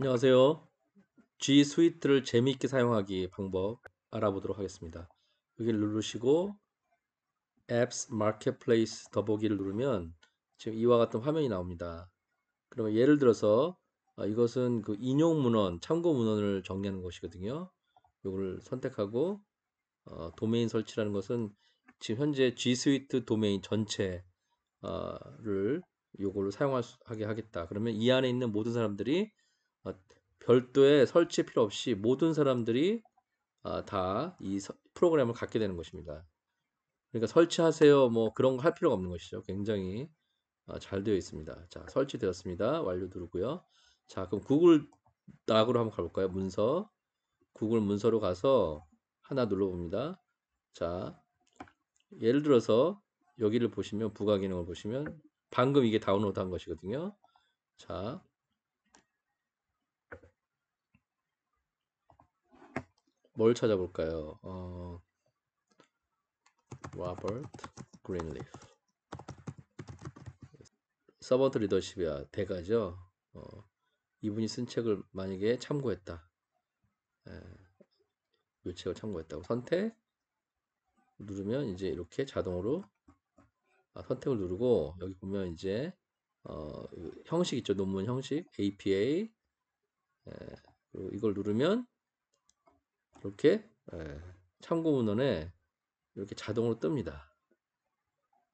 안녕하세요. G 스위트를 재미있게 사용하기 방법 알아보도록 하겠습니다. 여기를 누르시고 Apps Marketplace 더보기를 누르면 지금 이와 같은 화면이 나옵니다. 그러면 예를 들어서 어, 이것은 그 인용 문헌, 참고 문헌을 정리하는 것이거든요. 이걸 선택하고 어, 도메인 설치라는 것은 지금 현재 G 스위트 도메인 전체를 어, 이걸로 사용하게 하겠다. 그러면 이 안에 있는 모든 사람들이 어, 별도의 설치 필요 없이 모든 사람들이 아, 다이 프로그램을 갖게 되는 것입니다. 그러니까 설치하세요 뭐 그런 거 할 필요가 없는 것이죠. 굉장히 아, 잘 되어 있습니다. 자 설치되었습니다. 완료 누르고요. 자 그럼 구글 낙으로 한번 가볼까요? 문서 구글 문서로 가서 하나 눌러봅니다. 자 예를 들어서 여기를 보시면 부가 기능을 보시면 방금 이게 다운로드 한 것이거든요. 자뭘 찾아볼까요? 어, 로버트 그린리프 서버트 리더십이야 대가죠. 어, 이분이 쓴 책을 만약에 참고했다. 예, 이 책을 참고했다고 선택 누르면 이제 이렇게 자동으로 아, 선택을 누르고 여기 보면 이제 어, 그 형식 있죠 논문 형식 APA 예, 이걸 누르면 이렇게 참고 예, 문헌에 이렇게 자동으로 뜹니다.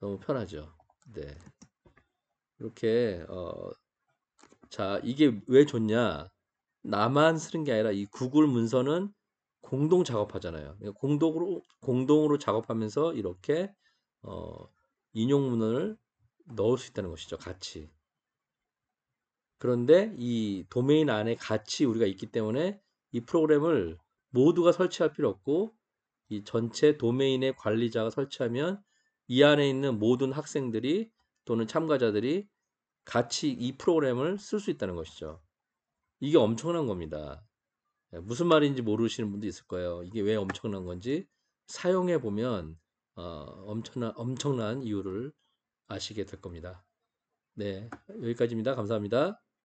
너무 편하죠. 네. 이렇게 어, 자 이게 왜 좋냐? 나만 쓰는 게 아니라 이 구글 문서는 공동 작업하잖아요. 그러니까 공동으로 공동으로 작업하면서 이렇게 어, 인용 문헌을 넣을 수 있다는 것이죠. 같이. 그런데 이 도메인 안에 같이 우리가 있기 때문에 이 프로그램을 모두가 설치할 필요 없고 이 전체 도메인의 관리자가 설치하면 이 안에 있는 모든 학생들이 또는 참가자들이 같이 이 프로그램을 쓸 수 있다는 것이죠. 이게 엄청난 겁니다. 예, 무슨 말인지 모르시는 분도 있을 거예요. 이게 왜 엄청난 건지 사용해 보면 어, 엄청난 엄청난 이유를 아시게 될 겁니다. 네, 여기까지입니다. 감사합니다.